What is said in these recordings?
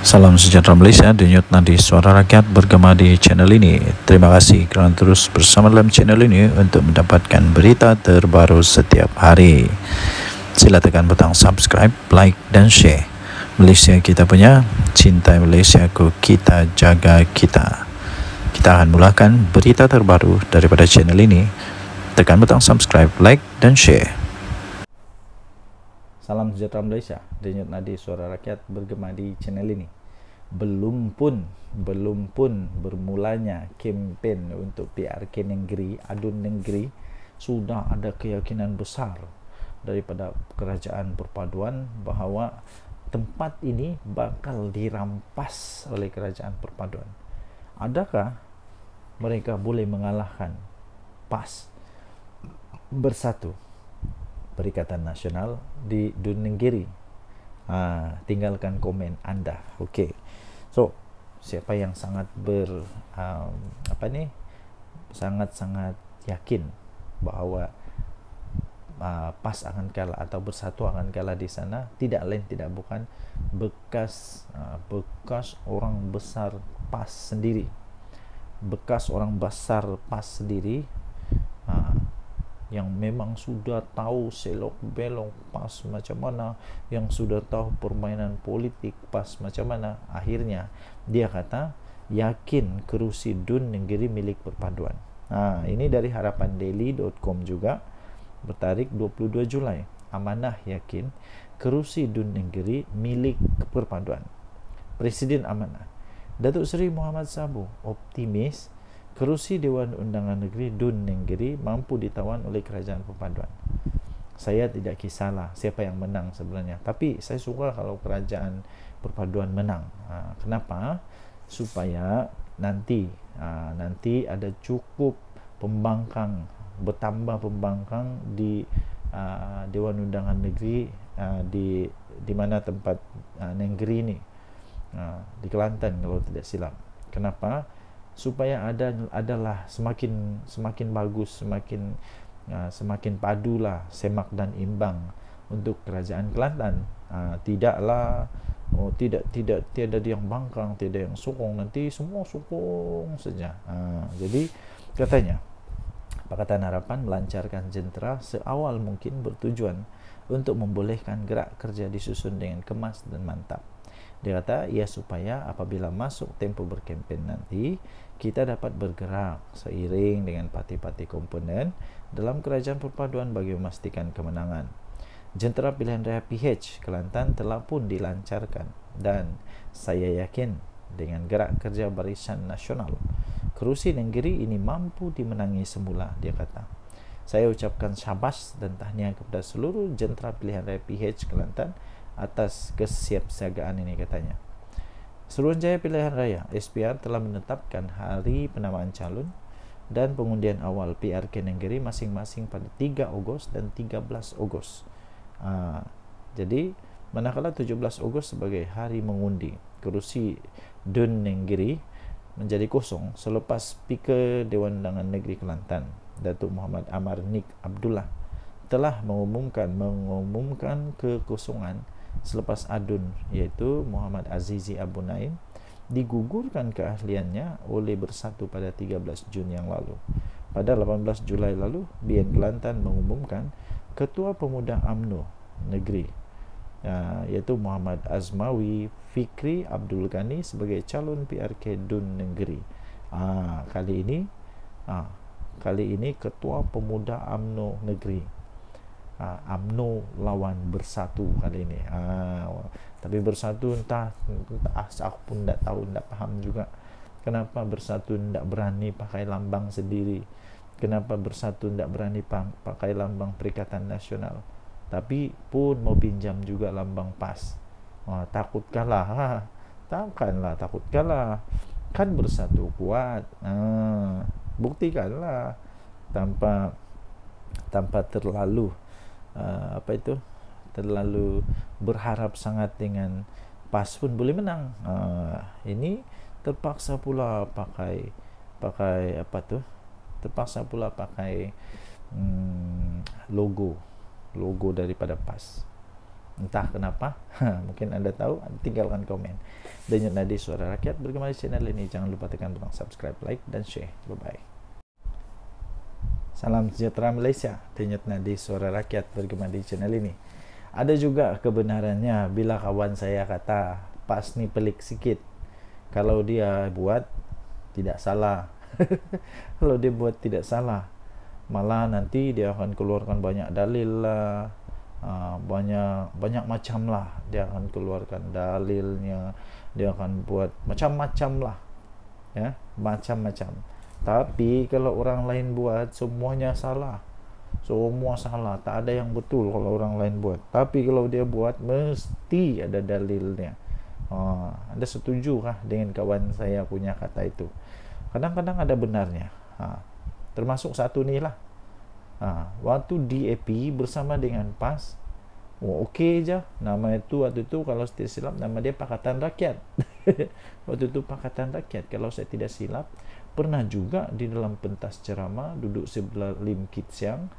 Salam sejahtera Malaysia, denyut nadi suara rakyat bergema di channel ini. Terima kasih kerana terus bersama dalam channel ini untuk mendapatkan berita terbaru setiap hari. Sila tekan butang subscribe, like dan share. Malaysia kita punya, cintai Malaysia ku kita jaga kita. Kita akan mulakan berita terbaru daripada channel ini. Tekan butang subscribe, like dan share. Salam sejahtera Malaysia. Denyut nadi suara rakyat bergema di channel ini. Belum pun, belum pun bermulanya kempen untuk PRK negeri, adun negeri sudah ada keyakinan besar daripada kerajaan perpaduan bahawa tempat ini bakal dirampas oleh kerajaan perpaduan. Adakah mereka boleh mengalahkan PAS bersatu? Perikatan Nasional di Dun Ha, tinggalkan komen anda. Okey. So, siapa yang sangat ber um, apa ni? Sangat-sangat yakin bahawa uh, PAS akan kalah atau bersatu akan kalah di sana tidak lain tidak bukan bekas uh, bekas orang besar PAS sendiri bekas orang besar PAS sendiri yang memang sudah tahu selok belok pas macam mana yang sudah tahu permainan politik pas macam mana akhirnya dia kata yakin kerusi dun negeri milik perpaduan nah ha, ini dari harapan daily.com juga bertarik 22 Julai amanah yakin kerusi dun negeri milik perpaduan presiden amanah Datuk Seri Muhammad Sabu optimis kerusi Dewan Undangan Negeri Dun Negeri mampu ditawan oleh Kerajaan Perpaduan. Saya tidak kisahlah siapa yang menang sebenarnya. Tapi saya suka kalau Kerajaan Perpaduan menang. Ha, kenapa? Supaya nanti ha, nanti ada cukup pembangkang bertambah pembangkang di uh, Dewan Undangan Negeri uh, di di mana tempat uh, ha, Negeri ini uh, di Kelantan kalau tidak silap. Kenapa? supaya ada adalah semakin semakin bagus semakin uh, semakin lah semak dan imbang untuk kerajaan Kelantan uh, tidaklah oh tidak tidak tiada yang bangkang tiada yang sokong nanti semua sokong saja uh, jadi katanya Pakatan Harapan melancarkan jentera seawal mungkin bertujuan untuk membolehkan gerak kerja disusun dengan kemas dan mantap dia kata ya supaya apabila masuk tempo berkempen nanti kita dapat bergerak seiring dengan parti-parti komponen dalam kerajaan perpaduan bagi memastikan kemenangan. Jentera pilihan raya PH Kelantan telah pun dilancarkan dan saya yakin dengan gerak kerja barisan nasional kerusi negeri ini mampu dimenangi semula dia kata. Saya ucapkan syabas dan tahniah kepada seluruh jentera pilihan raya PH Kelantan atas kesiapsiagaan ini katanya. Seruanjaya Pilihan Raya SPR telah menetapkan hari penamaan calon dan pengundian awal PRK Negeri masing-masing pada 3 Ogos dan 13 Ogos. Ha, jadi manakala 17 Ogos sebagai hari mengundi kerusi Dun Negeri menjadi kosong selepas Speaker Dewan Undangan Negeri Kelantan Datuk Muhammad Amar Nik Abdullah telah mengumumkan mengumumkan kekosongan selepas Adun yaitu Muhammad Azizi Abu Naim digugurkan keahliannya oleh bersatu pada 13 Jun yang lalu. Pada 18 Julai lalu, BN Kelantan mengumumkan Ketua Pemuda AMNO Negeri yaitu ya, Muhammad Azmawi Fikri Abdul Ghani sebagai calon PRK DUN Negeri. Ha, kali ini ha, kali ini Ketua Pemuda AMNO Negeri uh, lawan bersatu kali ini uh, tapi bersatu entah, entah ah, aku pun tak tahu tak paham juga kenapa bersatu tidak berani pakai lambang sendiri kenapa bersatu tidak berani pakai lambang perikatan nasional tapi pun mau pinjam juga lambang pas oh, takut kalah ha, takkanlah takut kalah kan bersatu kuat ah, buktikanlah tanpa tanpa terlalu uh, apa itu terlalu berharap sangat dengan pas pun boleh menang. Uh, ini terpaksa pula pakai pakai apa tu? Terpaksa pula pakai um, logo logo daripada pas. Entah kenapa, mungkin anda tahu, tinggalkan komen. dan Denyut Nadi Suara Rakyat bergembali channel ini. Jangan lupa tekan butang subscribe, like dan share. Bye-bye. Salam sejahtera Malaysia. Tenyut nadi suara rakyat bergema di channel ini. Ada juga kebenarannya bila kawan saya kata pas ni pelik sikit. Kalau dia buat tidak salah. Kalau dia buat tidak salah. Malah nanti dia akan keluarkan banyak dalil lah. Ah, banyak banyak macam lah dia akan keluarkan dalilnya dia akan buat macam-macam lah ya macam-macam tapi kalau orang lain buat semuanya salah. Semua salah, tak ada yang betul kalau orang lain buat. Tapi kalau dia buat mesti ada dalilnya. Oh, anda setuju kah dengan kawan saya punya kata itu? Kadang-kadang ada benarnya. Ha, termasuk satu ni lah. Ha, waktu DAP bersama dengan PAS, oh, okey je. Nama itu waktu itu kalau saya tidak silap, nama dia Pakatan Rakyat. waktu itu Pakatan Rakyat. Kalau saya tidak silap, pernah juga di dalam pentas ceramah duduk sebelah Lim Kit Siang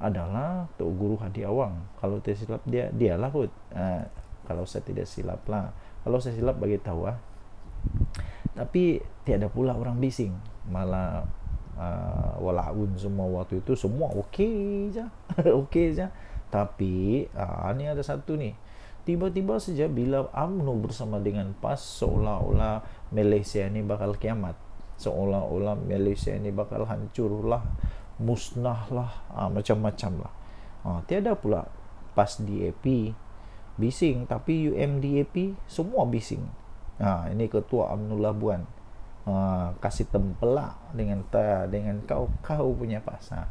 adalah Tok Guru Hadi Awang. Kalau tidak silap dia dia lah kot. Ha, kalau saya tidak silap lah. Kalau saya silap bagi tahu ah. Tapi tiada pula orang bising. Malah uh, ha, walaupun semua waktu itu semua okey je. okey je. Tapi uh, ni ada satu nih. Tiba-tiba saja bila Amnu bersama dengan PAS seolah-olah Malaysia ni bakal kiamat seolah-olah Malaysia ini bakal hancurlah musnahlah ha, macam-macam lah ha, tiada pula pas DAP bising tapi UMDAP semua bising ha, ini ketua Abdullah Labuan ha, kasih tempelak dengan ta, dengan kau kau punya pas ha.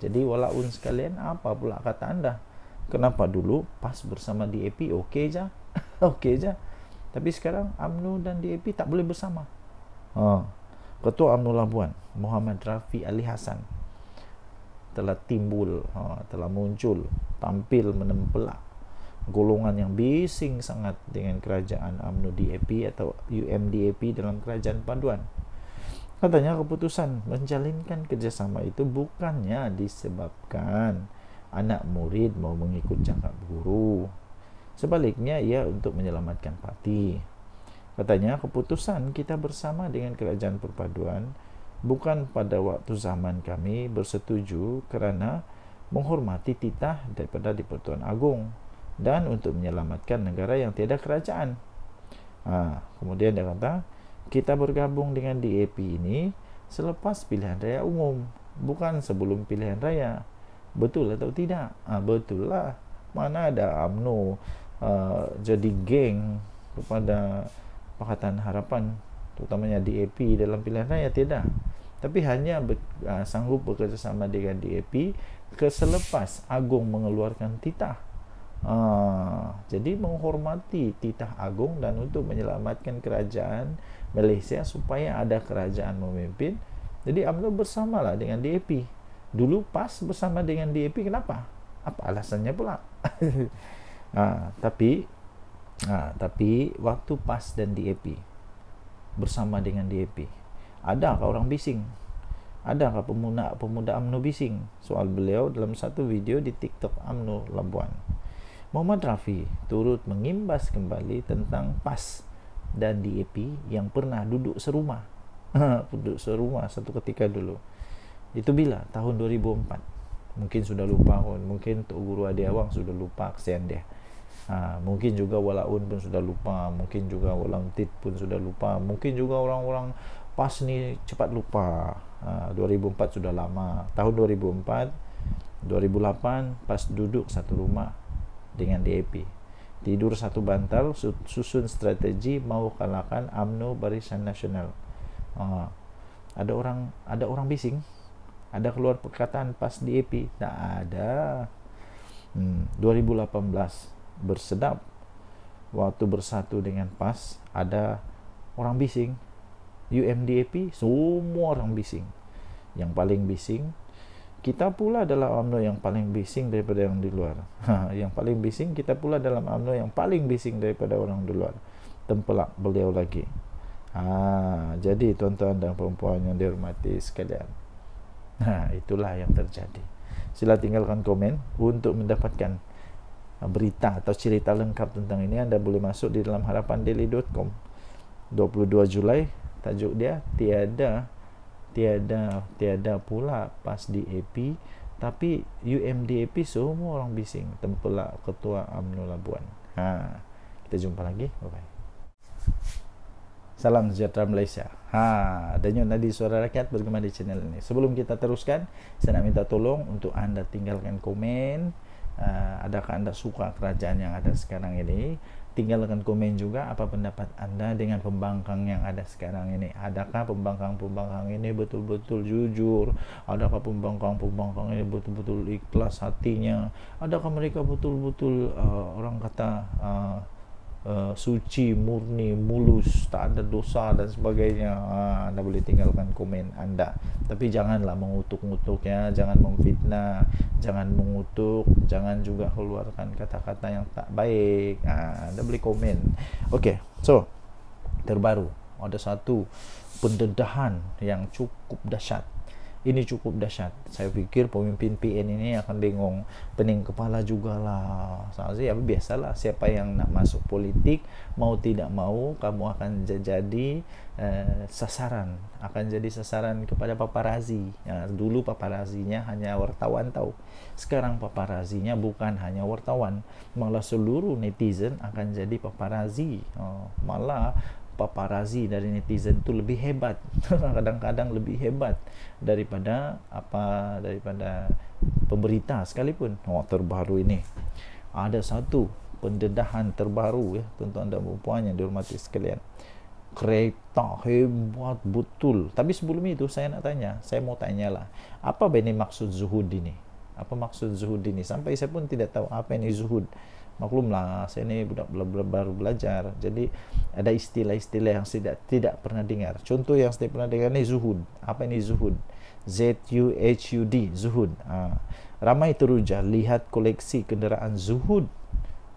jadi walaupun sekalian apa pula kata anda kenapa dulu pas bersama DAP O.K. je O.K. je tapi sekarang UMNO dan DAP tak boleh bersama ha. Ketua UMNO Labuan Muhammad Rafi Ali Hasan, telah timbul ha, telah muncul tampil menempelak golongan yang bising sangat dengan kerajaan UMNO DAP atau UMDAP dalam kerajaan paduan katanya keputusan menjalinkan kerjasama itu bukannya disebabkan anak murid mau mengikut jangka guru sebaliknya ia untuk menyelamatkan parti Katanya keputusan kita bersama dengan kerajaan perpaduan bukan pada waktu zaman kami bersetuju kerana menghormati titah daripada Dipertuan Agung dan untuk menyelamatkan negara yang tiada kerajaan. Ha, kemudian dia kata, kita bergabung dengan DAP ini selepas pilihan raya umum, bukan sebelum pilihan raya. Betul atau tidak? Ha, betul lah. Mana ada UMNO uh, jadi geng kepada... Pakatan Harapan terutamanya DAP dalam pilihan raya tidak tapi hanya ber, uh, ah, sanggup bekerjasama dengan DAP keselepas Agung mengeluarkan titah uh, jadi menghormati titah Agung dan untuk menyelamatkan kerajaan Malaysia supaya ada kerajaan memimpin jadi UMNO bersamalah dengan DAP dulu PAS bersama dengan DAP kenapa? apa alasannya pula? uh, tapi Nah, ha, tapi waktu PAS dan DAP bersama dengan DAP adakah orang bising adakah pemuda pemuda Amnu bising soal beliau dalam satu video di TikTok Amnu Labuan Muhammad Rafi turut mengimbas kembali tentang PAS dan DAP yang pernah duduk serumah ha, duduk serumah satu ketika dulu itu bila tahun 2004 mungkin sudah lupa mungkin Tok Guru Adi Awang sudah lupa kesian dia Ha, mungkin juga walaun pun sudah lupa, mungkin juga walamtid pun sudah lupa, mungkin juga orang-orang pas ni cepat lupa. Ha, 2004 sudah lama. Tahun 2004, 2008 pas duduk satu rumah dengan DAP. Tidur satu bantal, susun strategi mau kalahkan AMNO Barisan Nasional. Ha, ada orang ada orang bising. Ada keluar perkataan pas DAP. Tak ada. Hmm, 2018 bersedap waktu bersatu dengan PAS ada orang bising UMDAP semua orang bising yang paling bising kita pula adalah UMNO yang paling bising daripada yang di luar ha, yang paling bising kita pula dalam UMNO yang paling bising daripada orang di luar tempelak beliau lagi ha, jadi tuan-tuan dan perempuan yang dihormati sekalian ha, itulah yang terjadi sila tinggalkan komen untuk mendapatkan Ah, berita atau cerita lengkap tentang ini anda boleh masuk di dalam harapan daily.com 22 Julai tajuk dia tiada tiada tiada pula pas di AP tapi UMDAP semua orang bising tempelak ketua UMNO Labuan ha kita jumpa lagi bye bye Salam sejahtera Malaysia. Ha, denyut nadi suara rakyat bergema di channel ini. Sebelum kita teruskan, saya nak minta tolong untuk anda tinggalkan komen, uh, adakah Anda suka kerajaan yang ada sekarang ini? Tinggalkan komen juga apa pendapat Anda dengan pembangkang yang ada sekarang ini. Adakah pembangkang-pembangkang ini betul-betul jujur? Adakah pembangkang-pembangkang ini betul-betul ikhlas hatinya? Adakah mereka betul-betul uh, orang kata uh, Eh, suci, murni, mulus, tak ada dosa dan sebagainya. Ha, anda boleh tinggalkan komen anda. Tapi janganlah mengutuk-ngutuk ya, jangan memfitnah, jangan mengutuk, jangan juga keluarkan kata-kata yang tak baik. Ha, anda boleh komen. Okay, so terbaru ada satu pendedahan yang cukup dahsyat ini cukup dahsyat saya fikir pemimpin PN ini akan bingung pening kepala jugalah sama sih ya biasalah siapa yang nak masuk politik mau tidak mau kamu akan jadi eh, sasaran akan jadi sasaran kepada paparazi ya, dulu paparazinya hanya wartawan tahu sekarang paparazinya bukan hanya wartawan malah seluruh netizen akan jadi paparazi oh, malah paparazi dari netizen tu lebih hebat kadang-kadang lebih hebat daripada apa daripada pemberita sekalipun oh, terbaru ini ada satu pendedahan terbaru ya tuan-tuan dan puan yang dihormati sekalian kereta hebat betul tapi sebelum itu saya nak tanya saya mau tanyalah apa benar maksud zuhud ini apa maksud zuhud ini sampai saya pun tidak tahu apa ini zuhud maklumlah saya ni budak baru belajar jadi ada istilah-istilah yang tidak tidak pernah dengar contoh yang saya pernah dengar ni zuhud apa ini zuhud Z U H U D zuhud ha. ramai teruja lihat koleksi kenderaan zuhud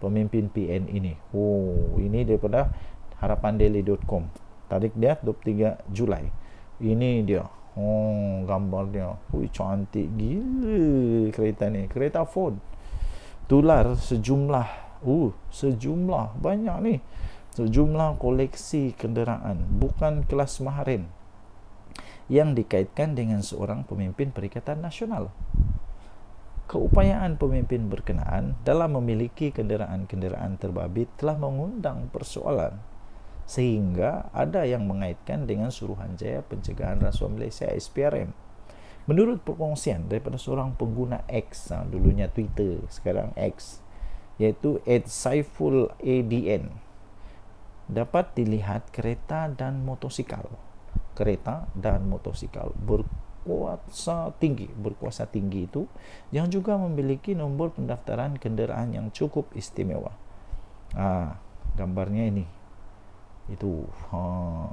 pemimpin PN ini oh ini daripada harapandeli.com tarik dia 23 Julai ini dia oh gambar dia Ui, cantik gila kereta ni kereta Ford tular sejumlah uh sejumlah banyak ni sejumlah koleksi kenderaan bukan kelas maharin yang dikaitkan dengan seorang pemimpin perikatan nasional keupayaan pemimpin berkenaan dalam memiliki kenderaan-kenderaan terbabi telah mengundang persoalan sehingga ada yang mengaitkan dengan suruhanjaya pencegahan rasuah Malaysia SPRM Menurut perkongsian daripada seorang pengguna X ha, dulunya Twitter, sekarang X iaitu @saifuladn dapat dilihat kereta dan motosikal. Kereta dan motosikal berkuasa tinggi, berkuasa tinggi itu yang juga memiliki nombor pendaftaran kenderaan yang cukup istimewa. Ah, gambarnya ini. Itu ha.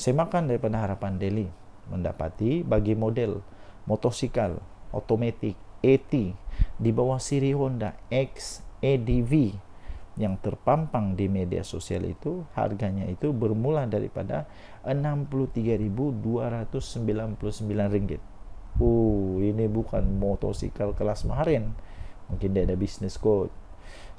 Semakan daripada harapan Delhi mendapati bagi model motosikal otomatik AT di bawah siri Honda X ADV e yang terpampang di media sosial itu harganya itu bermula daripada 63299 ringgit. Uh, ini bukan motosikal kelas maharin. Mungkin dia ada business code.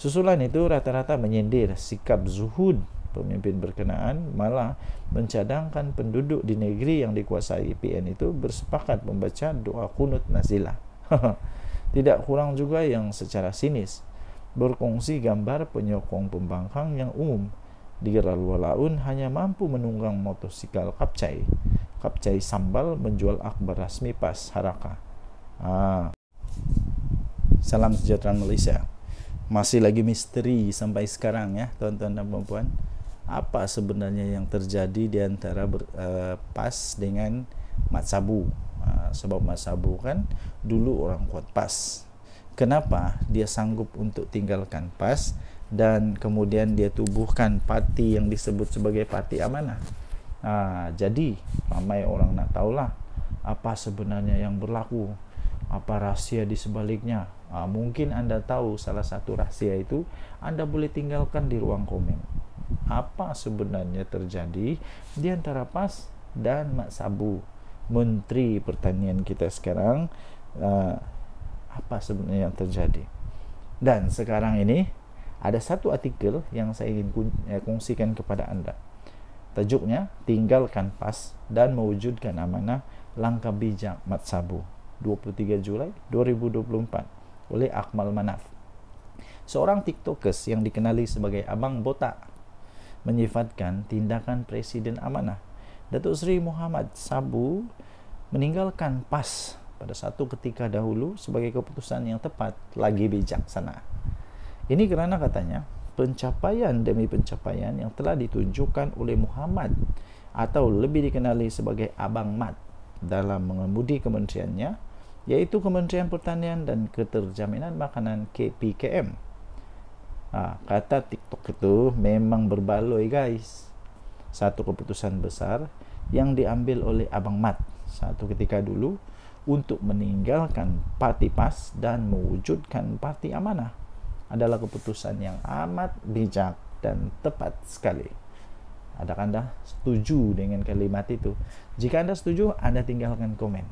Susulan itu rata-rata menyindir sikap zuhud pemimpin berkenaan malah mencadangkan penduduk di negeri yang dikuasai PN itu bersepakat membaca doa kunut nazilah. Tidak kurang juga yang secara sinis berkongsi gambar penyokong pembangkang yang umum di Gerar Laun hanya mampu menunggang motosikal kapcai. Kapcai sambal menjual akbar rasmi pas haraka. Ah. Salam sejahtera Malaysia. Masih lagi misteri sampai sekarang ya, tuan-tuan dan puan-puan. apa sebenarnya yang terjadi di antara ber, uh, PAS dengan Matsabu. Uh, sebab Matsabu kan dulu orang kuat PAS. Kenapa dia sanggup untuk tinggalkan PAS dan kemudian dia tubuhkan pati yang disebut sebagai pati amanah. Ah, jadi ramai orang nak tahulah apa sebenarnya yang berlaku, apa rahasia di sebaliknya. Ah, mungkin Anda tahu salah satu rahasia itu Anda boleh tinggalkan di ruang komen apa sebenarnya terjadi di antara PAS dan Mak Sabu Menteri Pertanian kita sekarang uh, apa sebenarnya yang terjadi dan sekarang ini ada satu artikel yang saya ingin eh, kongsikan kepada anda tajuknya tinggalkan PAS dan mewujudkan amanah langkah bijak Mat Sabu 23 Julai 2024 oleh Akmal Manaf seorang tiktokers yang dikenali sebagai Abang Botak menyifatkan tindakan Presiden Amanah. Datuk Seri Muhammad Sabu meninggalkan PAS pada satu ketika dahulu sebagai keputusan yang tepat lagi bijaksana. Ini kerana katanya pencapaian demi pencapaian yang telah ditunjukkan oleh Muhammad atau lebih dikenali sebagai Abang Mat dalam mengemudi kementeriannya iaitu Kementerian Pertanian dan Keterjaminan Makanan KPKM Nah, kata TikTok itu memang berbaloi guys. Satu keputusan besar yang diambil oleh Abang Mat satu ketika dulu untuk meninggalkan pati pas dan mewujudkan pati amanah adalah keputusan yang amat bijak dan tepat sekali. Adakah Anda setuju dengan kalimat itu? Jika Anda setuju, Anda tinggalkan komen.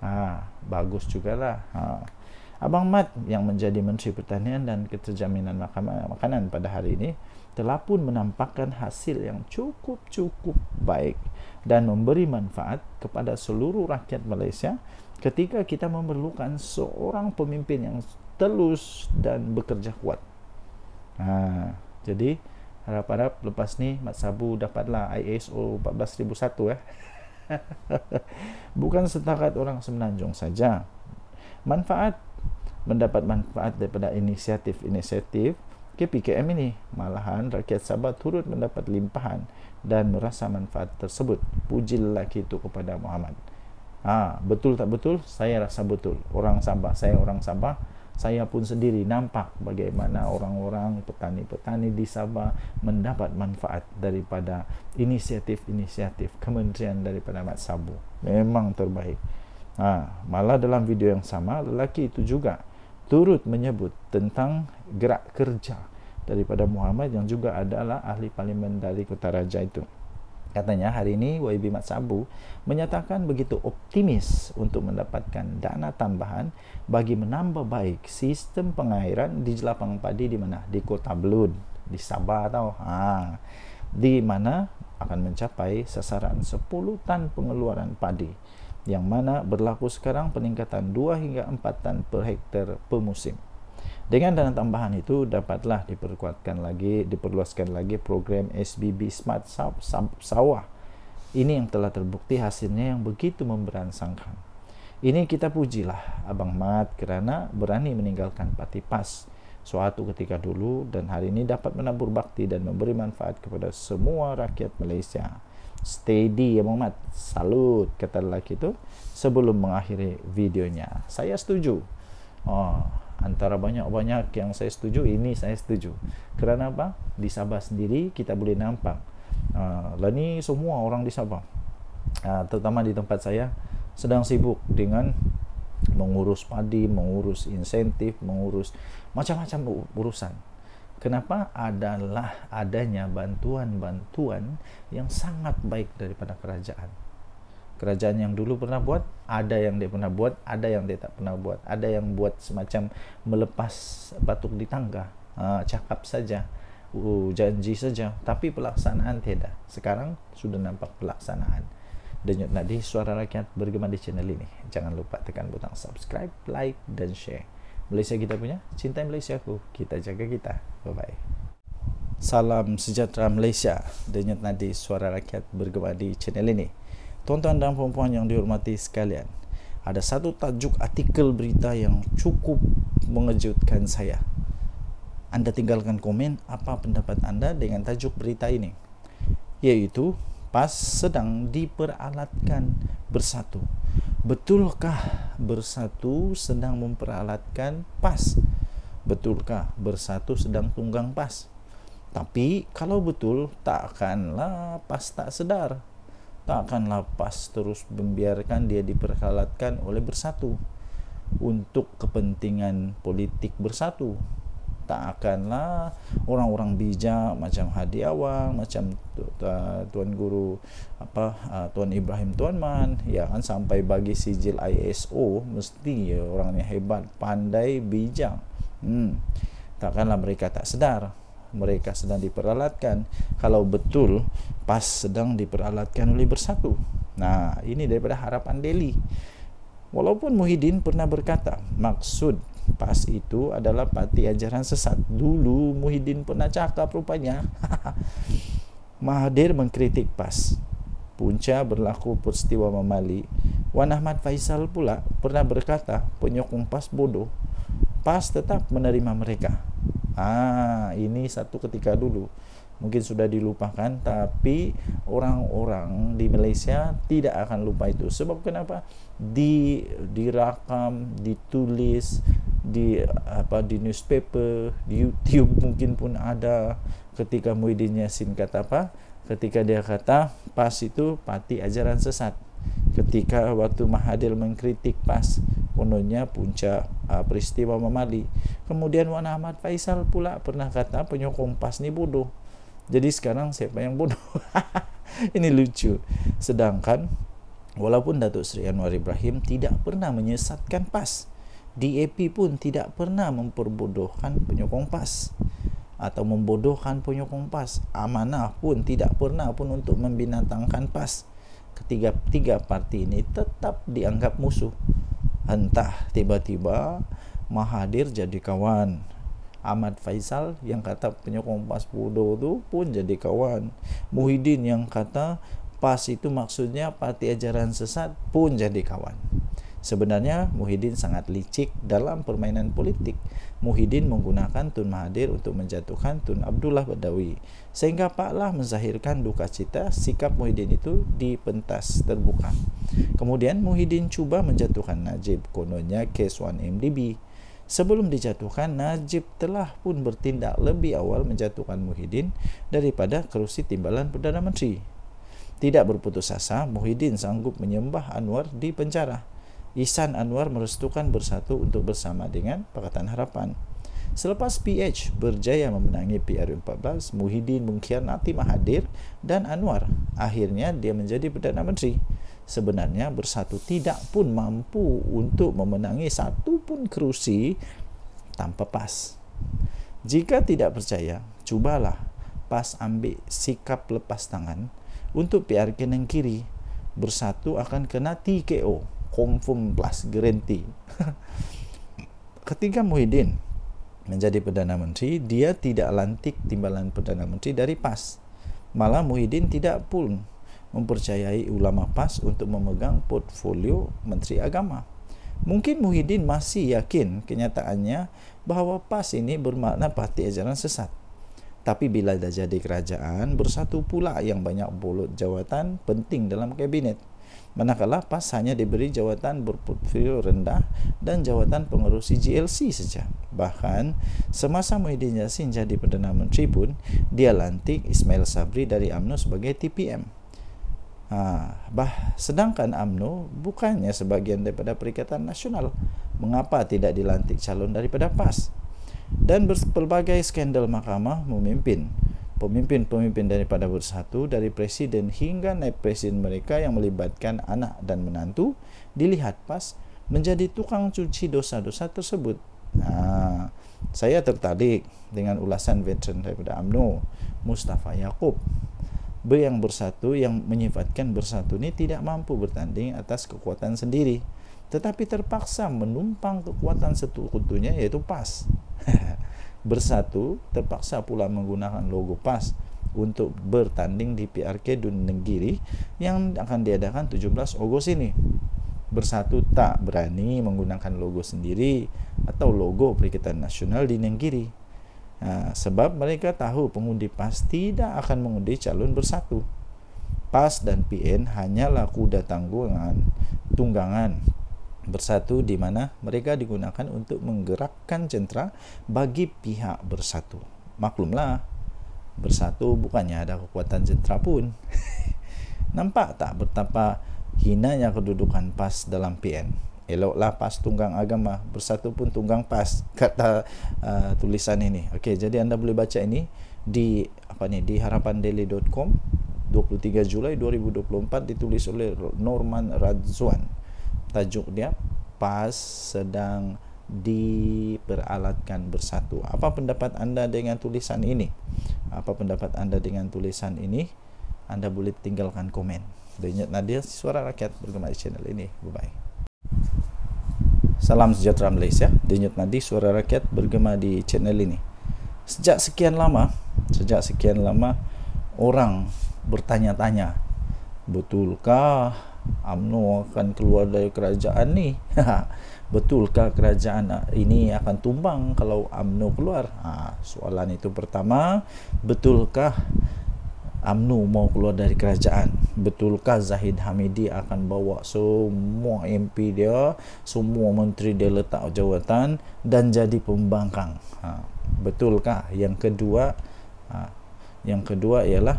Ah, bagus juga lah. Ah Abang Mat yang menjadi Menteri Pertanian dan Keterjaminan Makanan pada hari ini telah pun menampakkan hasil yang cukup-cukup baik dan memberi manfaat kepada seluruh rakyat Malaysia ketika kita memerlukan seorang pemimpin yang telus dan bekerja kuat. Ha, jadi harap-harap lepas ni Mat Sabu dapatlah ISO 14001 ya. Bukan setakat orang semenanjung saja. Manfaat mendapat manfaat daripada inisiatif-inisiatif KPKM ini. Malahan rakyat Sabah turut mendapat limpahan dan merasa manfaat tersebut. Puji lelaki itu kepada Muhammad. Ha, betul tak betul? Saya rasa betul. Orang Sabah, saya orang Sabah, saya pun sendiri nampak bagaimana orang-orang petani-petani di Sabah mendapat manfaat daripada inisiatif-inisiatif kementerian daripada Mat Sabu. Memang terbaik. Ha, malah dalam video yang sama, lelaki itu juga turut menyebut tentang gerak kerja daripada Muhammad yang juga adalah ahli parlimen dari Kota Raja itu. Katanya hari ini YB Mat Sabu menyatakan begitu optimis untuk mendapatkan dana tambahan bagi menambah baik sistem pengairan di Jelapang Padi di mana? Di Kota Belud, di Sabah atau Ha. Di mana akan mencapai sasaran 10 tan pengeluaran padi yang mana berlaku sekarang peningkatan 2 hingga 4 tan per hektar per musim. Dengan dana tambahan itu dapatlah diperkuatkan lagi, diperluaskan lagi program SBB Smart Sawah. Ini yang telah terbukti hasilnya yang begitu memberansangkan. Ini kita pujilah Abang Mat kerana berani meninggalkan pati pas suatu ketika dulu dan hari ini dapat menabur bakti dan memberi manfaat kepada semua rakyat Malaysia steady ya Muhammad salut kata lelaki itu sebelum mengakhiri videonya saya setuju oh, antara banyak-banyak yang saya setuju ini saya setuju kerana apa di Sabah sendiri kita boleh nampak uh, ini lah semua orang di Sabah uh, terutama di tempat saya sedang sibuk dengan mengurus padi, mengurus insentif, mengurus macam-macam urusan Kenapa? Adalah adanya bantuan-bantuan yang sangat baik daripada kerajaan. Kerajaan yang dulu pernah buat, ada yang dia pernah buat, ada yang dia tak pernah buat. Ada yang buat semacam melepas batuk di tangga, uh, cakap saja, uh, janji saja. Tapi pelaksanaan tidak. Sekarang sudah nampak pelaksanaan. Denyut Nadi, Suara Rakyat bergema di channel ini. Jangan lupa tekan butang subscribe, like, dan share. Malaysia kita punya. cinta Malaysia aku. Kita jaga kita. Bye-bye. Salam sejahtera Malaysia. dengan nadi suara rakyat bergema di channel ini. Tuan-tuan dan puan-puan yang dihormati sekalian. Ada satu tajuk artikel berita yang cukup mengejutkan saya. Anda tinggalkan komen apa pendapat anda dengan tajuk berita ini. Yaitu nafas sedang diperalatkan bersatu. Betulkah bersatu sedang memperalatkan pas? Betulkah bersatu sedang tunggang pas? Tapi kalau betul takkanlah pas tak sedar. Takkanlah pas terus membiarkan dia diperalatkan oleh bersatu untuk kepentingan politik bersatu tak akanlah orang-orang bijak macam Hadi Awang macam uh, tuan guru apa uh, tuan Ibrahim tuan Man ya kan sampai bagi sijil ISO mesti ya orang hebat pandai bijak hmm takkanlah mereka tak sedar mereka sedang diperalatkan kalau betul pas sedang diperalatkan oleh bersatu nah ini daripada harapan Delhi walaupun Muhyiddin pernah berkata maksud PAS itu adalah parti ajaran sesat. Dulu Muhyiddin pernah cakap rupanya. Mahathir mengkritik PAS. Punca berlaku peristiwa memali. Wan Ahmad Faisal pula pernah berkata penyokong PAS bodoh. PAS tetap menerima mereka. Ah, ini satu ketika dulu. Mungkin sudah dilupakan, tapi orang-orang di Malaysia tidak akan lupa itu. Sebab kenapa? Di, dirakam, ditulis, di apa di newspaper, di YouTube mungkin pun ada ketika Muhyiddin Yassin kata apa? Ketika dia kata PAS itu parti ajaran sesat. Ketika waktu Mahadil mengkritik PAS penuhnya punca uh, ah, peristiwa memali Kemudian Wan Ahmad Faisal pula pernah kata penyokong PAS ini bodoh. Jadi sekarang siapa yang bodoh? ini lucu. Sedangkan walaupun Datuk Sri Anwar Ibrahim tidak pernah menyesatkan PAS. DAP pun tidak pernah memperbodohkan penyokong PAS atau membodohkan penyokong PAS. Amanah pun tidak pernah pun untuk membinatangkan PAS. Ketiga-tiga parti ini tetap dianggap musuh. Entah tiba-tiba Mahathir jadi kawan. Ahmad Faisal yang kata penyokong PAS bodoh itu pun jadi kawan. Muhyiddin yang kata PAS itu maksudnya parti ajaran sesat pun jadi kawan. Sebenarnya Muhyiddin sangat licik dalam permainan politik. Muhyiddin menggunakan Tun Mahathir untuk menjatuhkan Tun Abdullah Badawi. Sehingga Pak Lah menzahirkan duka cita sikap Muhyiddin itu di pentas terbuka. Kemudian Muhyiddin cuba menjatuhkan Najib, kononnya case 1MDB. Sebelum dijatuhkan, Najib telah pun bertindak lebih awal menjatuhkan Muhyiddin daripada kerusi timbalan Perdana Menteri. Tidak berputus asa, Muhyiddin sanggup menyembah Anwar di penjara. Ihsan Anwar merestukan bersatu untuk bersama dengan Pakatan Harapan. Selepas PH berjaya memenangi PRU14, Muhyiddin mengkhianati Mahathir dan Anwar. Akhirnya dia menjadi Perdana Menteri. Sebenarnya bersatu tidak pun mampu untuk memenangi satu pun kerusi tanpa PAS. Jika tidak percaya, cubalah PAS ambil sikap lepas tangan untuk PRK yang kiri. Bersatu akan kena TKO confirm plus guarantee ketika Muhyiddin menjadi Perdana Menteri dia tidak lantik timbalan Perdana Menteri dari PAS malah Muhyiddin tidak pun mempercayai ulama PAS untuk memegang portfolio Menteri Agama mungkin Muhyiddin masih yakin kenyataannya bahawa PAS ini bermakna parti ajaran sesat tapi bila dah jadi kerajaan bersatu pula yang banyak bolot jawatan penting dalam kabinet Manakala PAS hanya diberi jawatan berportfolio rendah dan jawatan pengurusi GLC saja. Bahkan, semasa Muhyiddin Yassin jadi Perdana Menteri pun, dia lantik Ismail Sabri dari UMNO sebagai TPM. Ha, bah, sedangkan UMNO bukannya sebagian daripada Perikatan Nasional. Mengapa tidak dilantik calon daripada PAS? Dan berpelbagai skandal mahkamah memimpin pemimpin-pemimpin daripada bersatu dari presiden hingga naib presiden mereka yang melibatkan anak dan menantu dilihat pas menjadi tukang cuci dosa-dosa tersebut. Nah, ha, saya tertarik dengan ulasan veteran daripada AMNO, Mustafa Yaakob. B yang bersatu yang menyifatkan bersatu ini tidak mampu bertanding atas kekuatan sendiri tetapi terpaksa menumpang kekuatan satu kutunya yaitu PAS. bersatu terpaksa pula menggunakan logo PAS untuk bertanding di PRK Dun Negeri yang akan diadakan 17 Ogos ini. Bersatu tak berani menggunakan logo sendiri atau logo Perikatan Nasional di Negeri. Nah, ha, sebab mereka tahu pengundi PAS tidak akan mengundi calon bersatu. PAS dan PN hanyalah kuda tanggungan tunggangan bersatu di mana mereka digunakan untuk menggerakkan centra bagi pihak bersatu. Maklumlah, bersatu bukannya ada kekuatan centra pun. Nampak tak betapa hinanya kedudukan PAS dalam PN? Eloklah PAS tunggang agama, bersatu pun tunggang PAS kata uh, tulisan ini. Okey, jadi anda boleh baca ini di apa ni di harapandeli.com 23 Julai 2024 ditulis oleh Norman Radzuan tajuk dia PAS sedang diperalatkan bersatu. Apa pendapat anda dengan tulisan ini? Apa pendapat anda dengan tulisan ini? Anda boleh tinggalkan komen. Denyut Nadir, Suara Rakyat bergema di channel ini. Bye-bye. Salam sejahtera Malaysia. Denyut Nadir, Suara Rakyat bergema di channel ini. Sejak sekian lama, sejak sekian lama, orang bertanya-tanya, betulkah UMNO akan keluar dari kerajaan ni betulkah kerajaan ah, ini akan tumbang kalau UMNO keluar ha, soalan itu pertama betulkah UMNO mau keluar dari kerajaan betulkah Zahid Hamidi akan bawa semua MP dia semua menteri dia letak jawatan dan jadi pembangkang ha, betulkah yang kedua ha, yang kedua ialah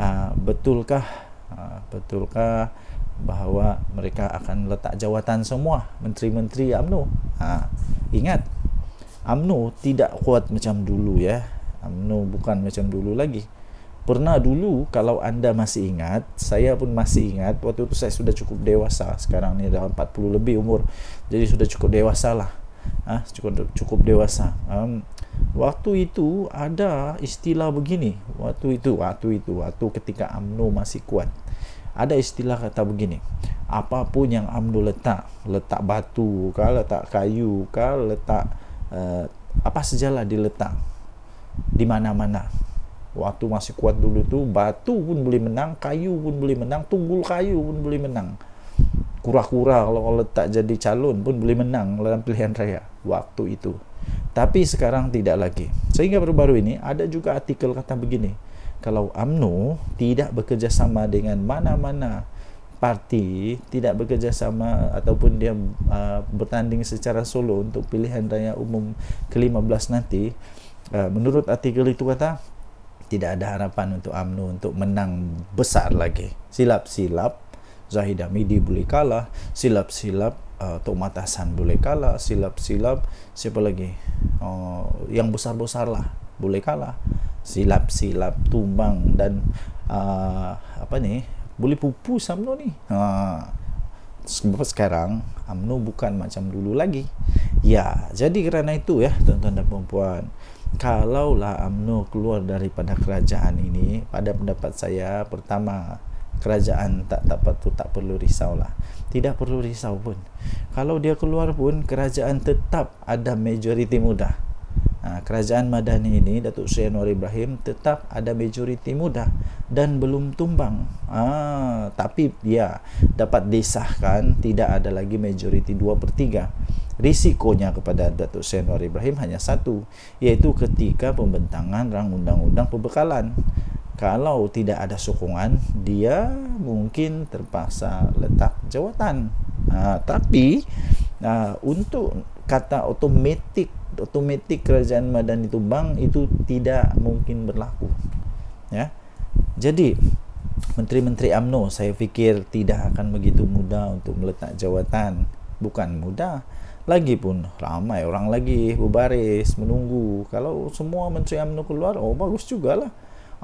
ha, betulkah ha, betulkah bahawa mereka akan letak jawatan semua menteri-menteri AMNO. Ha, ingat AMNO tidak kuat macam dulu ya. AMNO bukan macam dulu lagi. Pernah dulu kalau anda masih ingat, saya pun masih ingat waktu itu saya sudah cukup dewasa. Sekarang ni dah 40 lebih umur. Jadi sudah cukup dewasa lah. Ah ha, cukup cukup dewasa. Um, waktu itu ada istilah begini. Waktu itu, waktu itu, waktu ketika AMNO masih kuat ada istilah kata begini apapun yang amdu letak letak batu ke letak kayu ke letak uh, apa sejalah diletak di mana-mana waktu masih kuat dulu tu batu pun boleh menang kayu pun boleh menang tunggul kayu pun boleh menang kura-kura kalau letak jadi calon pun boleh menang dalam pilihan raya waktu itu tapi sekarang tidak lagi sehingga baru-baru ini ada juga artikel kata begini kalau AMNO tidak bekerjasama dengan mana-mana parti tidak bekerjasama ataupun dia uh, bertanding secara solo untuk pilihan raya umum ke-15 nanti uh, menurut artikel itu kata tidak ada harapan untuk AMNO untuk menang besar lagi silap-silap Zahid Hamidi boleh kalah silap-silap uh, Tok Matasan boleh kalah silap-silap siapa lagi uh, yang besar-besar lah boleh kalah silap silap tumbang dan uh, apa ni boleh pupus UMNO ni ha. sebab sekarang UMNO bukan macam dulu lagi ya jadi kerana itu ya tuan-tuan dan perempuan kalaulah UMNO keluar daripada kerajaan ini pada pendapat saya pertama kerajaan tak dapat tu tak perlu risau lah tidak perlu risau pun kalau dia keluar pun kerajaan tetap ada majoriti muda. Ha, kerajaan Madani ini Datuk Seri Anwar Ibrahim tetap ada majoriti muda dan belum tumbang. Ha, tapi ya dapat disahkan tidak ada lagi majoriti 2/3. Risikonya kepada Datuk Seri Anwar Ibrahim hanya satu yaitu ketika pembentangan rang undang-undang pembekalan. Kalau tidak ada sokongan dia mungkin terpaksa letak jawatan. Ha, tapi ha, untuk kata otomatik otomatik kerajaan Madan itu bang itu tidak mungkin berlaku ya jadi menteri-menteri AMNO saya fikir tidak akan begitu mudah untuk meletak jawatan bukan mudah lagi pun ramai orang lagi berbaris menunggu kalau semua menteri AMNO keluar oh bagus juga lah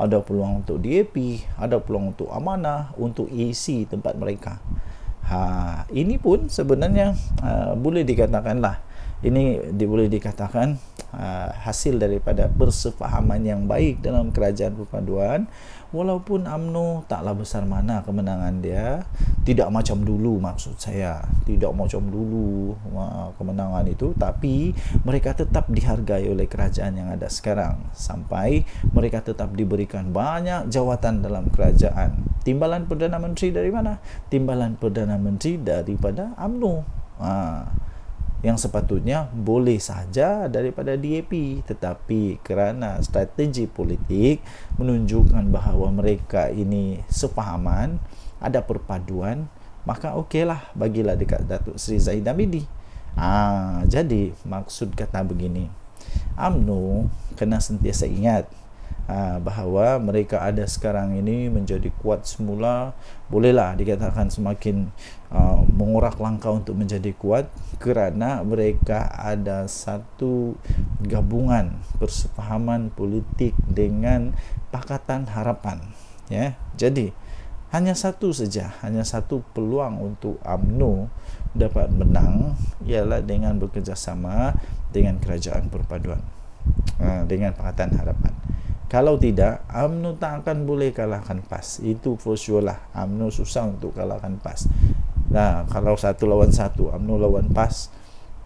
ada peluang untuk DAP ada peluang untuk amanah untuk isi tempat mereka ha, ini pun sebenarnya uh, boleh dikatakanlah lah ini di, boleh dikatakan uh, hasil daripada persefahaman yang baik dalam kerajaan perpaduan walaupun UMNO taklah besar mana kemenangan dia tidak macam dulu maksud saya tidak macam dulu uh, kemenangan itu tapi mereka tetap dihargai oleh kerajaan yang ada sekarang sampai mereka tetap diberikan banyak jawatan dalam kerajaan timbalan Perdana Menteri dari mana? timbalan Perdana Menteri daripada UMNO uh, yang sepatutnya boleh saja daripada DAP tetapi kerana strategi politik menunjukkan bahawa mereka ini sepahaman ada perpaduan maka okeylah bagilah dekat Datuk Seri Zahid Abidi ah jadi maksud kata begini AMNO kena sentiasa ingat Ha, bahawa mereka ada sekarang ini menjadi kuat semula bolehlah dikatakan semakin uh, mengurak langkah untuk menjadi kuat kerana mereka ada satu gabungan persefahaman politik dengan pakatan harapan ya jadi hanya satu saja hanya satu peluang untuk AMNO dapat menang ialah dengan bekerjasama dengan kerajaan perpaduan ha, dengan pakatan harapan kalau tidak, UMNO tak akan boleh kalahkan PAS. Itu for sure lah. UMNO susah untuk kalahkan PAS. Nah, kalau satu lawan satu, UMNO lawan PAS,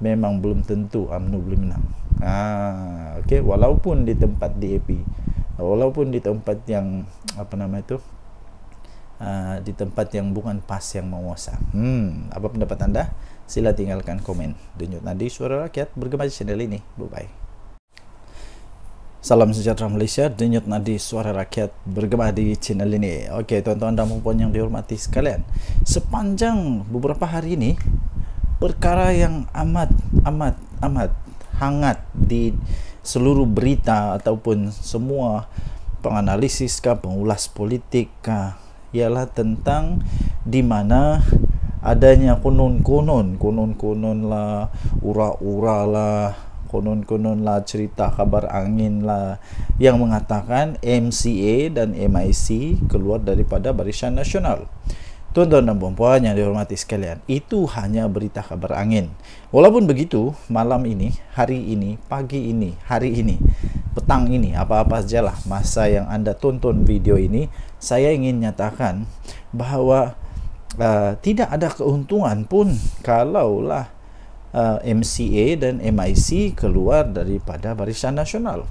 memang belum tentu UMNO boleh menang. Ah, okay. Walaupun di tempat DAP, walaupun di tempat yang, apa nama itu, Uh, di tempat yang bukan pas yang menguasa. Hmm, apa pendapat anda? Sila tinggalkan komen. Denyut nanti suara rakyat bergema di channel ini. Bye bye. Salam sejahtera Malaysia, denyut nadi suara rakyat bergema di channel ini. Okey, tuan-tuan dan puan yang dihormati sekalian. Sepanjang beberapa hari ini, perkara yang amat amat amat hangat di seluruh berita ataupun semua penganalisis ke pengulas politik ke ialah tentang di mana adanya konon-konon konon-konon lah ura-ura lah konon-konon lah cerita kabar angin lah yang mengatakan MCA dan MIC keluar daripada barisan nasional. Tuan-tuan dan puan-puan yang dihormati sekalian, itu hanya berita kabar angin. Walaupun begitu, malam ini, hari ini, pagi ini, hari ini, petang ini, apa-apa lah masa yang anda tonton video ini, saya ingin nyatakan bahawa uh, tidak ada keuntungan pun kalaulah Uh, MCA dan MIC keluar daripada Barisan Nasional.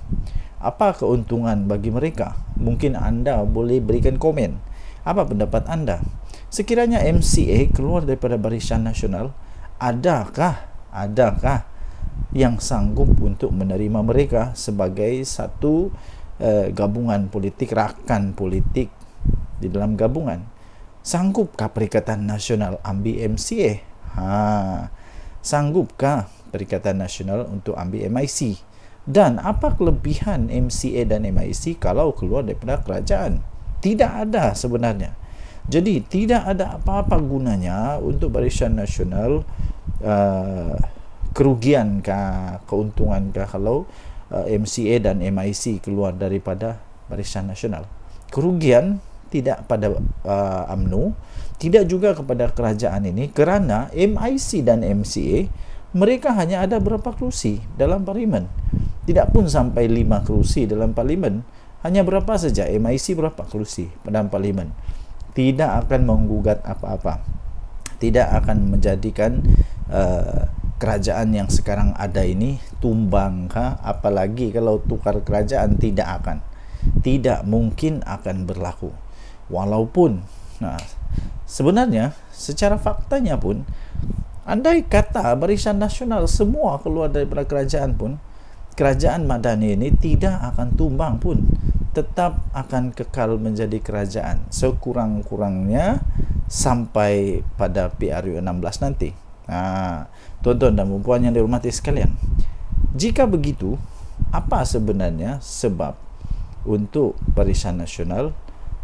Apa keuntungan bagi mereka? Mungkin anda boleh berikan komen. Apa pendapat anda? Sekiranya MCA keluar daripada Barisan Nasional, adakah adakah yang sanggup untuk menerima mereka sebagai satu uh, gabungan politik rakan politik di dalam gabungan? Sanggupkah Perikatan Nasional ambil MCA? Ha sanggupkah Perikatan Nasional untuk ambil MIC? Dan apa kelebihan MCA dan MIC kalau keluar daripada kerajaan? Tidak ada sebenarnya. Jadi tidak ada apa-apa gunanya untuk Barisan Nasional uh, kerugian ke keuntungan ke kalau uh, MCA dan MIC keluar daripada Barisan Nasional. Kerugian tidak pada uh, AMNU tidak juga kepada kerajaan ini kerana MIC dan MCA mereka hanya ada berapa kerusi dalam parlimen tidak pun sampai lima kerusi dalam parlimen hanya berapa saja MIC berapa kerusi dalam parlimen tidak akan menggugat apa-apa tidak akan menjadikan uh, kerajaan yang sekarang ada ini tumbang kah? apalagi kalau tukar kerajaan tidak akan tidak mungkin akan berlaku walaupun nah, sebenarnya secara faktanya pun andai kata barisan nasional semua keluar daripada kerajaan pun kerajaan madani ini tidak akan tumbang pun tetap akan kekal menjadi kerajaan sekurang-kurangnya sampai pada PRU 16 nanti nah, ha, tuan-tuan dan perempuan yang dihormati sekalian jika begitu apa sebenarnya sebab untuk barisan nasional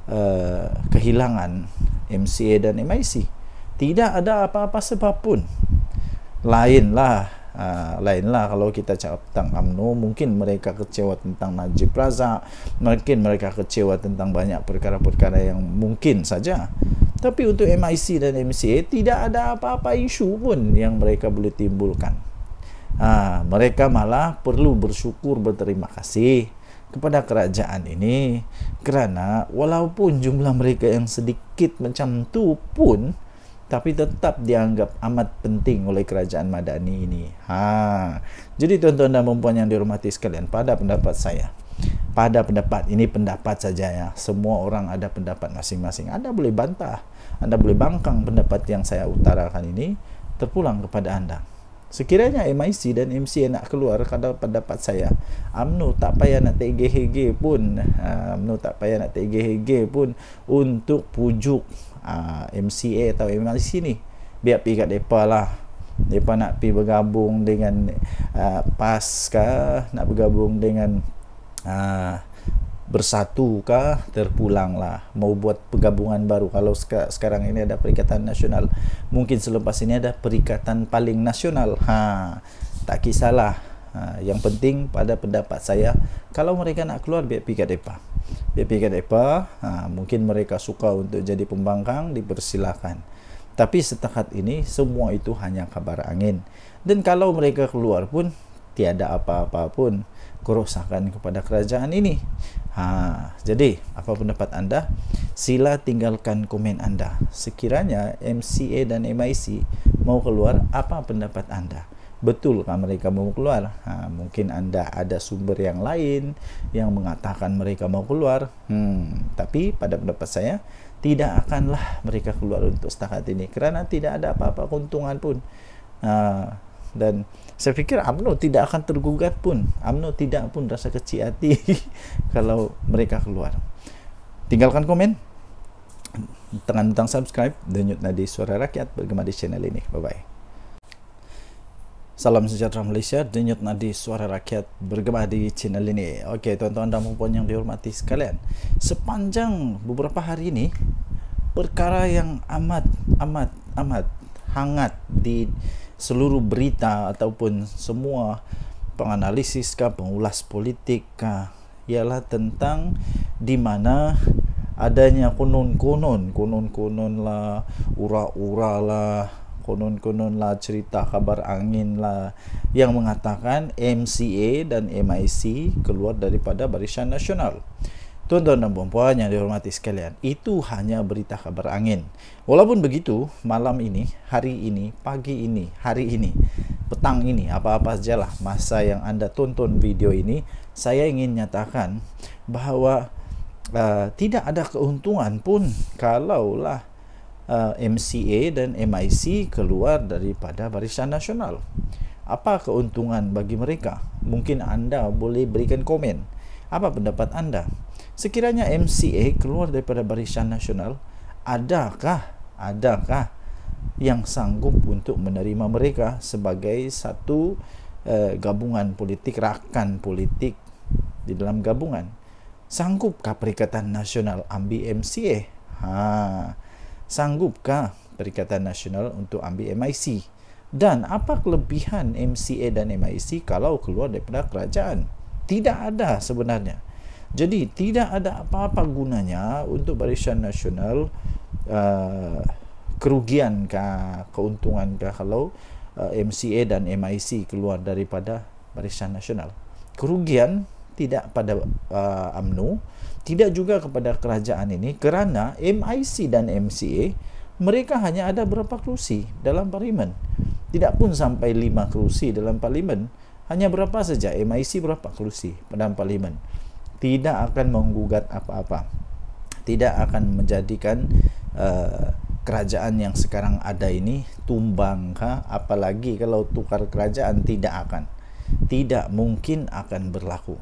uh, kehilangan MCA dan MIC tidak ada apa-apa sebab pun lainlah uh, lainlah kalau kita cakap tentang UMNO mungkin mereka kecewa tentang Najib Razak mungkin mereka kecewa tentang banyak perkara-perkara yang mungkin saja tapi untuk MIC dan MCA tidak ada apa-apa isu pun yang mereka boleh timbulkan uh, mereka malah perlu bersyukur berterima kasih kepada kerajaan ini kerana walaupun jumlah mereka yang sedikit macam tu pun tapi tetap dianggap amat penting oleh kerajaan Madani ini. Ha. Jadi tuan-tuan dan puan-puan yang dihormati sekalian, pada pendapat saya, pada pendapat ini pendapat saja ya. Semua orang ada pendapat masing-masing. Anda boleh bantah, anda boleh bangkang pendapat yang saya utarakan ini terpulang kepada anda. Sekiranya MIC dan MCA nak keluar kalau pendapat saya UMNO tak payah nak TGHG pun UMNO ha, tak payah nak TGHG pun Untuk pujuk MCA ha, atau MIC ni Biar pergi kat mereka lah Mereka nak pergi bergabung dengan uh, ha, PAS kah Nak bergabung dengan uh, bersatu kah terpulang mau buat pegabungan baru kalau seka, sekarang ini ada perikatan nasional mungkin selepas ini ada perikatan paling nasional ha tak kisahlah ha, yang penting pada pendapat saya kalau mereka nak keluar biar pergi ke depa biar pergi ke depa ha, mungkin mereka suka untuk jadi pembangkang dipersilakan tapi setakat ini semua itu hanya kabar angin dan kalau mereka keluar pun tiada apa-apa pun kerosakan kepada kerajaan ini Ha, jadi apa pendapat anda? Sila tinggalkan komen anda. Sekiranya MCA dan MIC mau keluar, apa pendapat anda? Betul, Betulkah mereka mau keluar? Ha, mungkin anda ada sumber yang lain yang mengatakan mereka mau keluar. Hmm, tapi pada pendapat saya tidak akanlah mereka keluar untuk setakat ini kerana tidak ada apa-apa keuntungan pun. Ha, dan saya fikir UMNO tidak akan tergugat pun UMNO tidak pun rasa kecil hati kalau mereka keluar tinggalkan komen tangan tentang subscribe denyut nadi suara rakyat bergema di channel ini bye bye Salam sejahtera Malaysia, denyut nadi suara rakyat bergema di channel ini. Okey, tuan-tuan dan puan yang dihormati sekalian. Sepanjang beberapa hari ini, perkara yang amat amat amat hangat di seluruh berita ataupun semua penganalisis kah, pengulas politik kah, ialah tentang di mana adanya konon-konon, konon-konon lah, ura-ura lah, konon-konon lah cerita kabar angin lah yang mengatakan MCA dan MIC keluar daripada barisan nasional. Tuan-tuan dan puan-puan yang dihormati sekalian, itu hanya berita kabar angin. Walaupun begitu, malam ini, hari ini, pagi ini, hari ini, petang ini, apa-apa lah masa yang anda tonton video ini, saya ingin nyatakan bahawa uh, tidak ada keuntungan pun kalaulah uh, MCA dan MIC keluar daripada barisan nasional. Apa keuntungan bagi mereka? Mungkin anda boleh berikan komen. Apa pendapat anda? Sekiranya MCA keluar daripada barisan nasional, adakah adakah yang sanggup untuk menerima mereka sebagai satu uh, gabungan politik rakan politik di dalam gabungan? Sanggupkah Perikatan Nasional ambil MCA? Ha. Sanggupkah Perikatan Nasional untuk ambil MIC? Dan apa kelebihan MCA dan MIC kalau keluar daripada kerajaan? Tidak ada sebenarnya. Jadi tidak ada apa-apa gunanya untuk barisan nasional uh, kerugian ke keuntungan ke kalau uh, MCA dan MIC keluar daripada barisan nasional. Kerugian tidak pada uh, AMNU, tidak juga kepada kerajaan ini kerana MIC dan MCA mereka hanya ada berapa kerusi dalam parlimen. Tidak pun sampai lima kerusi dalam parlimen. Hanya berapa saja, MIC berapa kerusi dalam parlimen. tidak akan menggugat apa-apa tidak akan menjadikan uh, kerajaan yang sekarang ada ini tumbang kah apalagi kalau tukar kerajaan tidak akan tidak mungkin akan berlaku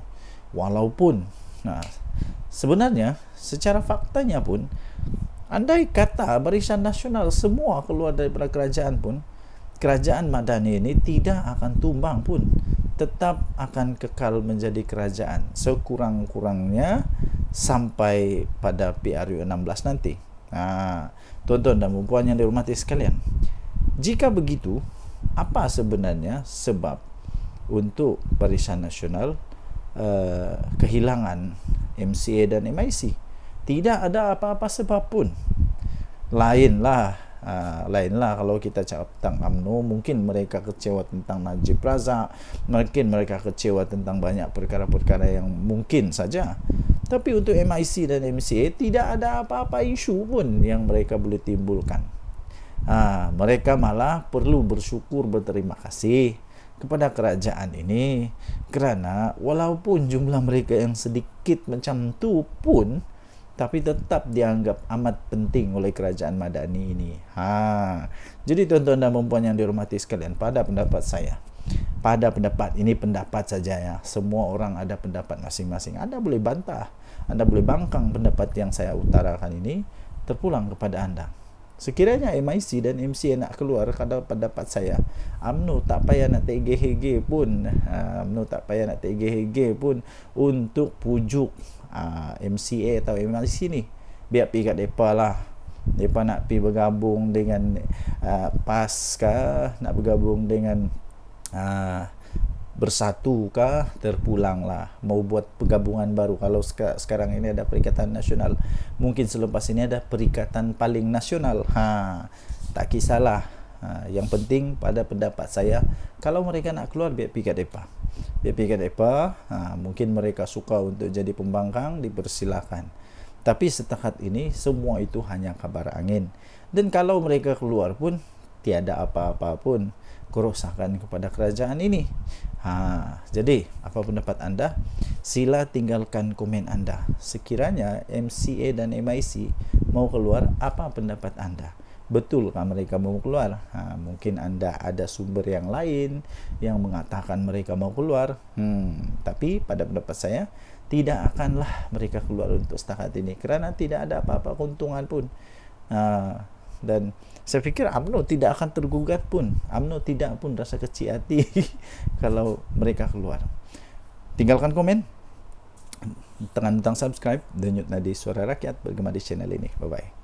walaupun nah sebenarnya secara faktanya pun andai kata barisan nasional semua keluar daripada kerajaan pun kerajaan Madani ini tidak akan tumbang pun tetap akan kekal menjadi kerajaan sekurang-kurangnya sampai pada PRU 16 nanti. Nah, ha, tuan-tuan dan puan yang dihormati sekalian. Jika begitu, apa sebenarnya sebab untuk Barisan Nasional uh, kehilangan MCA dan MIC? Tidak ada apa-apa sebab pun. Lainlah Uh, lainlah kalau kita cakap tentang UMNO mungkin mereka kecewa tentang Najib Razak mungkin mereka kecewa tentang banyak perkara-perkara yang mungkin saja tapi untuk MIC dan MCA tidak ada apa-apa isu pun yang mereka boleh timbulkan uh, mereka malah perlu bersyukur berterima kasih kepada kerajaan ini kerana walaupun jumlah mereka yang sedikit macam tu pun tapi tetap dianggap amat penting oleh kerajaan Madani ini. Ha. Jadi tuan-tuan dan puan-puan yang dihormati sekalian, pada pendapat saya, pada pendapat ini pendapat saja ya. Semua orang ada pendapat masing-masing. Anda boleh bantah, anda boleh bangkang pendapat yang saya utarakan ini terpulang kepada anda. Sekiranya MIC dan MC nak keluar Kada pendapat saya Amnu tak payah nak TGHG pun Amnu ha, tak payah nak TGHG pun Untuk pujuk uh, ah, MCA atau MLC ni biar pergi kat depa lah depa nak pergi bergabung dengan uh, PAS kah nak bergabung dengan uh, bersatu kah terpulang lah mau buat pergabungan baru kalau seka, sekarang ini ada perikatan nasional mungkin selepas ini ada perikatan paling nasional ha tak kisahlah ha, yang penting pada pendapat saya kalau mereka nak keluar biar pergi kat depa biar pergi kat depa ha, mungkin mereka suka untuk jadi pembangkang dipersilakan tapi setakat ini semua itu hanya kabar angin dan kalau mereka keluar pun tiada apa-apa pun kerosakan kepada kerajaan ini ha, jadi apa pendapat anda sila tinggalkan komen anda sekiranya MCA dan MIC mau keluar apa pendapat anda betul mereka mau keluar? Nah, mungkin Anda ada sumber yang lain yang mengatakan mereka mau keluar. Hmm, tapi pada pendapat saya tidak akanlah mereka keluar untuk setakat ini karena tidak ada apa-apa keuntungan pun. Ah, dan saya pikir AMNO tidak akan tergugat pun. AMNO tidak pun rasa kecil hati kalau mereka keluar. Tinggalkan komen. Tekan tentang subscribe dan Nadi Suara Rakyat bergema di channel ini. Bye-bye.